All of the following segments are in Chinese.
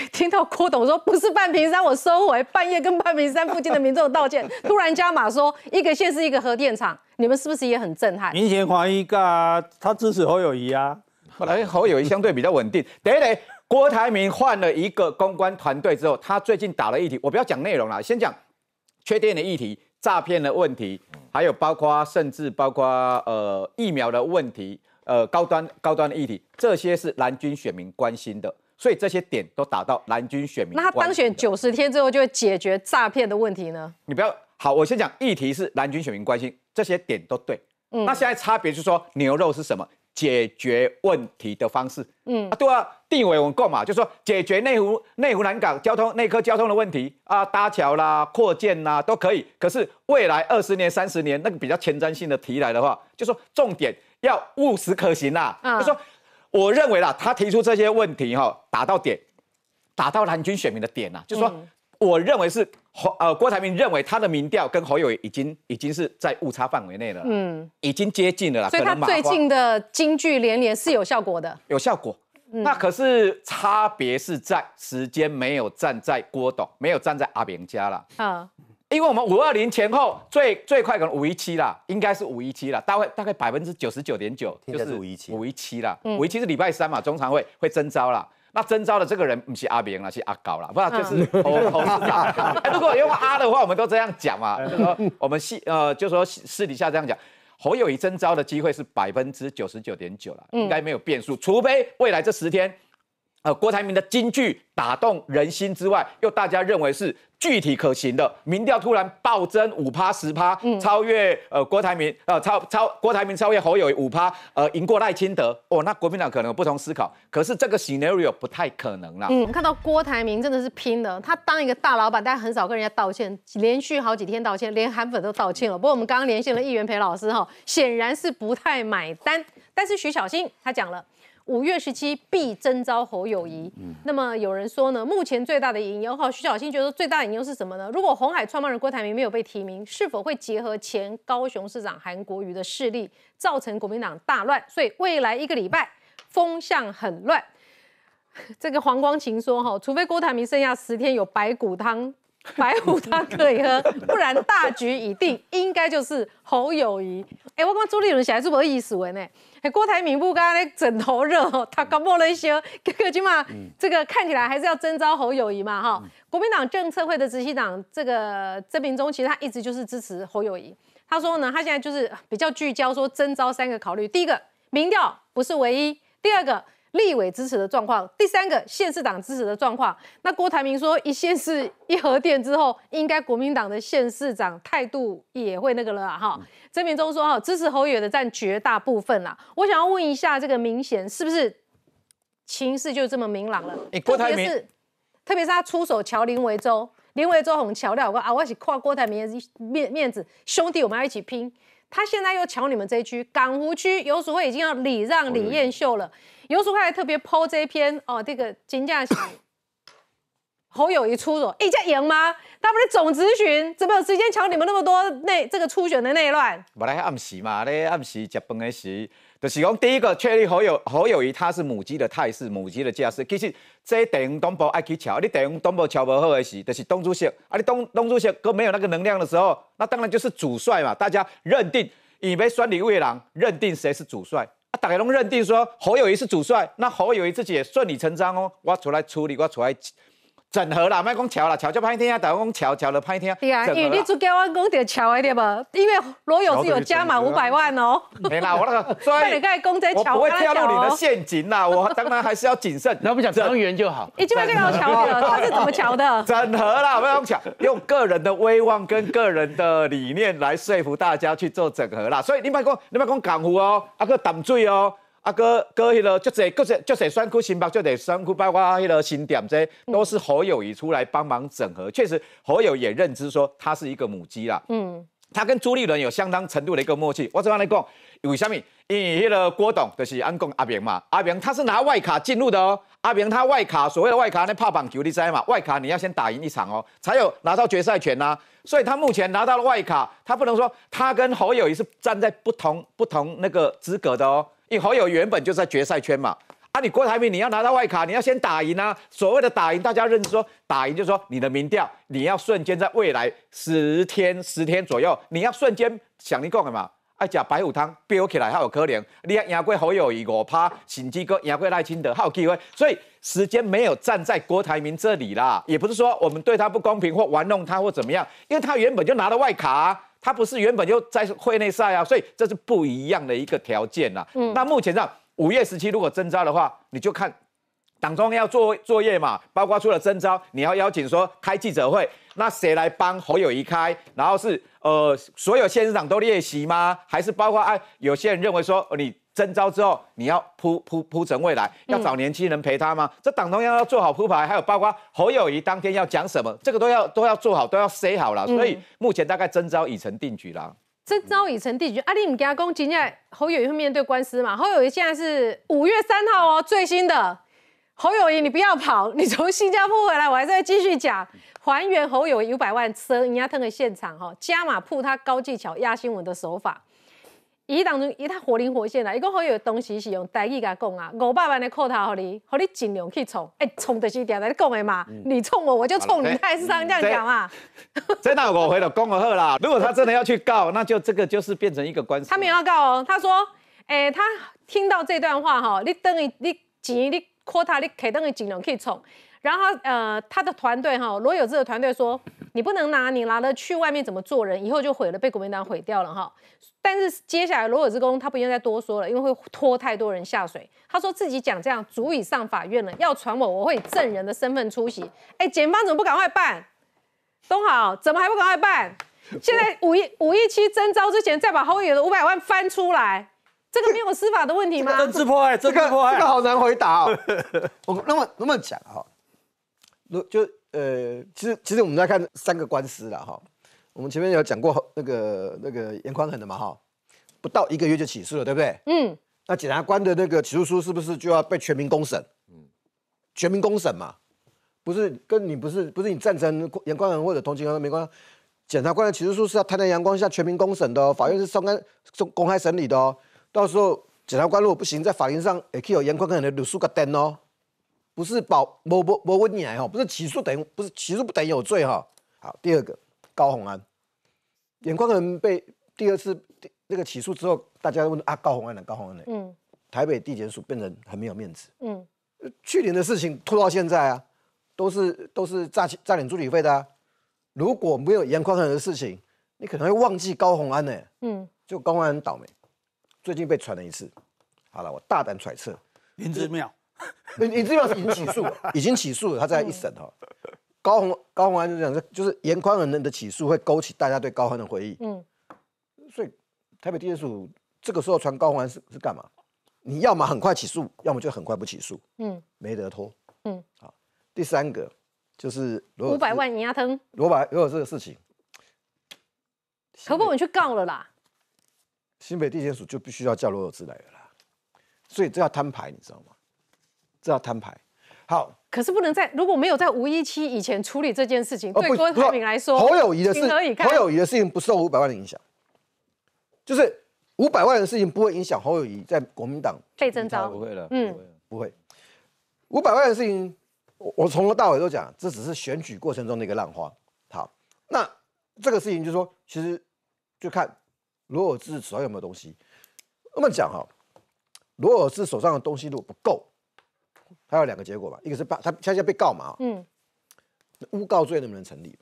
听到郭董说不是半屏山，我收回，半夜跟半屏山附近的民众道歉。突然加码说一个县是一个核电厂，你们是不是也很震撼？明显怀疑噶，他支持侯友谊啊。本来侯友谊相对比较稳定。等等，郭台铭换了一个公关团队之后，他最近打了一题，我不要讲内容了，先讲缺电的议题、诈骗的问题，还有包括甚至包括呃疫苗的问题，呃高端高端的议题，这些是蓝军选民关心的。所以这些点都打到蓝军选民。那他当选九十天之后就会解决诈骗的问题呢？你不要好，我先讲议题是蓝军选民关心这些点都对，嗯，那现在差别就是说牛肉是什么解决问题的方式，嗯啊，对啊，定委我们够嘛，就是说解决内湖内湖南港交通内科交通的问题啊，搭桥啦、扩建啦都可以。可是未来二十年、三十年那个比较前瞻性的提来的话，就说重点要务实可行呐，就说。我认为啦，他提出这些问题，哈，打到点，打到蓝军选民的点呐，就是说，我认为是侯呃郭台铭认为他的民调跟侯友已经已经是在误差范围内了，嗯，已经接近了啦。所以，他最近的金句连连是有效果的，有效果。那可是差别是在时间没有站在郭董，没有站在阿明家了。啊、因为我们五二零前后最最快可能五一七啦，应该是五一七了，大概大概百分之九十九点九，就是五一七，五一七啦，五一七是礼拜三嘛，中常会会征召啦。那征召的这个人不是阿扁了，是阿高了，不就是侯 侯世达？如果用阿的话，我们都这样讲嘛，我们是呃，就说私底下这样讲，侯友宜征召的机会是百分之九十九点九了，应该没有变数，除非未来这十天。呃，郭台铭的金句打动人心之外，又大家认为是具体可行的，民调突然暴增五趴十趴，超越呃郭台铭，呃超超郭台铭超越侯友宜五趴，呃赢过赖清德，哦，那国民党可能有不同思考，可是这个 scenario 不太可能了。我们看到郭台铭真的是拼的，他当一个大老板，但很少跟人家道歉，连续好几天道歉，连韩粉都道歉了。不过我们刚刚连线了议员裴老师哈，显然是不太买单。但是徐小新他讲了。五月十七必征召侯友谊。嗯，那么有人说呢，目前最大的引忧哈，徐小新觉得最大的引诱是什么呢？如果红海创办人郭台铭没有被提名，是否会结合前高雄市长韩国瑜的势力，造成国民党大乱？所以未来一个礼拜风向很乱。这个黄光琴说哈，除非郭台铭剩下十天有白骨汤。白虎他可以喝，不然大局已定，应该就是侯友谊。哎，我刚朱立伦写来是不意死为呢？哎，郭台铭不刚那枕头热，他搞冒了一些。哥哥起码，这个看起来还是要征召侯友谊嘛，哈。国民党政策会的执行长这个曾明忠，其实他一直就是支持侯友谊。他说呢，他现在就是比较聚焦说征召三个考虑，第一个民调不是唯一，第二个。立委支持的状况，第三个县市党支持的状况。那郭台铭说，一县市一核电之后，应该国民党的县市长态度也会那个了哈。曾明忠说，哈，支持侯友的占绝大部分啦。我想要问一下，这个明显是不是情势就这么明朗了？郭台铭，特别是他出手乔林维州，林维州很巧妙，我啊，我一起跨郭台铭面面子，兄弟我们一起拼。他现在又抢你们这一区，港湖区游淑惠已经要礼让李彦秀了，游淑惠还特别剖这篇哦，这个金价。侯友谊出走，一家赢吗？他们的总咨询怎么有时间瞧你们那么多内这个初选的内乱？本来暗时嘛，咧暗时接饭的时，就是讲第一个确立侯友侯友谊他是母鸡的态势，母鸡的架势。其实这等东部爱去瞧，你等东部瞧不好的时，就是东珠县。啊，你东东珠县哥没有那个能量的时候，那当然就是主帅嘛。大家认定，以为选李卫郎认定谁是主帅？啊，大家都认定说侯友谊是主帅，那侯友谊自己也顺理成章哦，我出来处理，我出来。整合啦，卖讲桥啦，桥就拍一天啊，但讲桥桥拍一天。对啊，因为你做盖万工得桥，阿弟无，因为罗勇是有加满五百万哦。没啦，我那个盖了盖工在桥，我不会掉入你的陷阱啦，我当然还是要谨慎。那不讲长远就好。你就会就讲桥的，他 是怎么桥的？整合啦，袂讲桥，用个人的威望跟个人的理念来说服大家去做整合啦。所以你别讲，你别讲港湖哦，啊个挡罪哦。阿哥哥，迄个就是就就是酸库心包，就得酸库包括迄个新点子，都是侯友谊出来帮忙整合。确实，侯友也认知说他是一个母鸡啦。嗯，他跟朱立伦有相当程度的一个默契。我这边来讲，有虾米？因为迄个郭董就是安讲阿平嘛，阿平他是拿外卡进入的哦。阿明他外卡，所谓的外卡呢，泡榜有利灾嘛。外卡你要先打赢一场哦，才有拿到决赛权呐。所以他目前拿到了外卡，他不能说他跟侯友谊是站在不同不同那个资格的哦。因侯友原本就在决赛圈嘛，啊，你郭台铭你要拿到外卡，你要先打赢啊。所谓的打赢，大家认知说打赢就是说你的民调，你要瞬间在未来十天十天左右，你要瞬间想你讲的嘛，啊，假白虎汤飙起来有可能。你赢过侯友谊我趴，醒鸡哥赢过赖清德有机会，所以时间没有站在郭台铭这里啦。也不是说我们对他不公平或玩弄他或怎么样，因为他原本就拿了外卡。他不是原本就在会内赛啊，所以这是不一样的一个条件啦。嗯，那目前上五月十七如果征召的话，你就看党中要做作业嘛，包括出了征召，你要邀请说开记者会，那谁来帮侯友谊开？然后是呃，所有县市长都列席吗？还是包括哎，有些人认为说你。征召之后，你要铺铺铺成未来，要找年轻人陪他吗？这党中央要做好铺排，还有包括侯友谊当天要讲什么，这个都要都要做好，都要塞好了。所以目前大概征召已成定局啦。征召已成定局啊！你唔加工，今天侯友谊面对官司嘛？侯友谊现在是五月三号哦，最新的。侯友谊，你不要跑，你从新加坡回来，我还在继续讲，还原侯友谊五百万人家吞的现场哈。加码铺他高技巧压新闻的手法。伊当中，伊他活灵活现啦。伊讲好有东西是用台语甲讲啊，五百万的课头，互你，互你尽量去冲，哎，冲就是定在你讲的嘛，你冲我，我就冲你。他台上这样讲嘛？真的，我回头讲我好啦。如果他真的要去告，那就这个就是变成一个官司。他没有要告哦，他说，哎，他听到这段话哈，你等于你钱你。quota 你可以等于尽量可以冲，然后呃他的团队哈罗有志的团队说你不能拿你拿了去外面怎么做人，以后就毁了，被国民党毁掉了哈。但是接下来罗有志公他不愿再多说了，因为会拖太多人下水。他说自己讲这样足以上法院了，要传我我会以证人的身份出席。哎，检方怎么不赶快办？东好怎么还不赶快办？现在五一五一七征召之前，再把侯友的五百万翻出来。这个没有司法的问题吗？认知害，这个害，这个好难回答。我那么那么讲哈，那就呃，其实其实我们在看三个官司了哈。我们前面有讲过那个那个严宽恒的嘛哈，不到一个月就起诉了，对不对？嗯。那检察官的那个起诉书是不是就要被全民公审？嗯，全民公审嘛，不是跟你不是不是你赞成严宽恒或者情锦恒没关系。检察官的起诉书是要太在阳光下全民公审的，哦，法院是公开公开审理的哦。到时候检察官如果不行，在法庭上，也可以有严宽能的律诉个灯哦，不是保，不不不问你哦，不是起诉等于不是起诉不等于有罪哈。好，第二个高宏安，严宽能被第二次那个起诉之后，大家问啊，高宏安呢？高宏安呢？嗯，台北地检署变成很没有面子。嗯，去年的事情拖到现在啊，都是都是诈诈领助理费的。啊。如果没有严宽能的事情，你可能会忘记高宏安呢。嗯，就高宏安倒霉。最近被传了一次，好了，我大胆揣测，林志妙，林 林志妙是已经起诉，已经起诉了，他在一审哈。高洪高宏安就这样，就是严宽仁的起诉会勾起大家对高洪的回忆，嗯。所以台北地检署这个时候传高洪安是是干嘛？你要么很快起诉，要么就很快不起诉，嗯，没得拖，嗯。好，第三个就是五百万牙疼，五百，如果这个事情，可不，文去告了啦。新北地检署就必须要叫罗有志来了，啦。所以这要摊牌，你知道吗？这要摊牌。好，可是不能在如果没有在五一期以前处理这件事情，对郭台铭来说，侯友谊的事，侯友谊的事情不受五百万的影响，就是五百万的事情不会影响侯友谊在国民党被征召，不会了，嗯，不会。五百万的事情，我我从头到尾都讲，这只是选举过程中的一个浪花。好，那这个事情就是说，其实就看。罗尔志手上有没有东西？我么讲哈，罗尔志手上的东西如果不够，他有两个结果吧，一个是他他现在被告嘛，嗯，诬告罪能不能成立？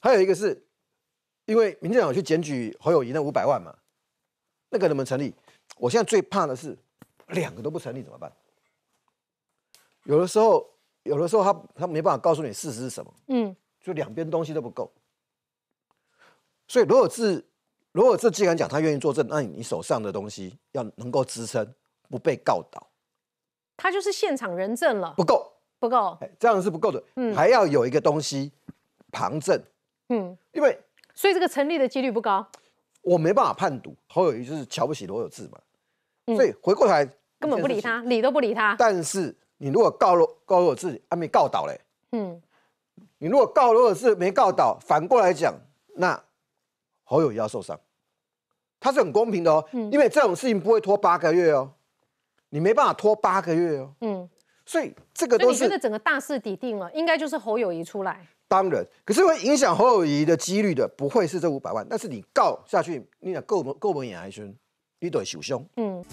还有一个是，因为民进党去检举侯友谊那五百万嘛，那个能不能成立？我现在最怕的是两个都不成立怎么办？有的时候，有的时候他他没办法告诉你事实是什么，嗯，就两边东西都不够，所以罗尔志。如果这既然讲他愿意作证，那你手上的东西要能够支撑，不被告倒，他就是现场人证了，不够，不够，这样是不够的，嗯，还要有一个东西旁证，嗯，因为所以这个成立的几率不高，我没办法判读侯友谊就是瞧不起罗有志嘛，所以回过来根本不理他，理都不理他，但是你如果告罗告罗有志，还没告倒嘞，嗯，你如果告罗有志没告倒，反过来讲那。侯友要受伤，他是很公平的哦，因为这种事情不会拖八个月哦，你没办法拖八个月哦，嗯，所以这个都是你觉得整个大势底定了，应该就是侯友谊出来。当然，可是会影响侯友谊的几率的不会是这五百万，但是你告下去，你想够不够不眼还算，你都会受伤，嗯。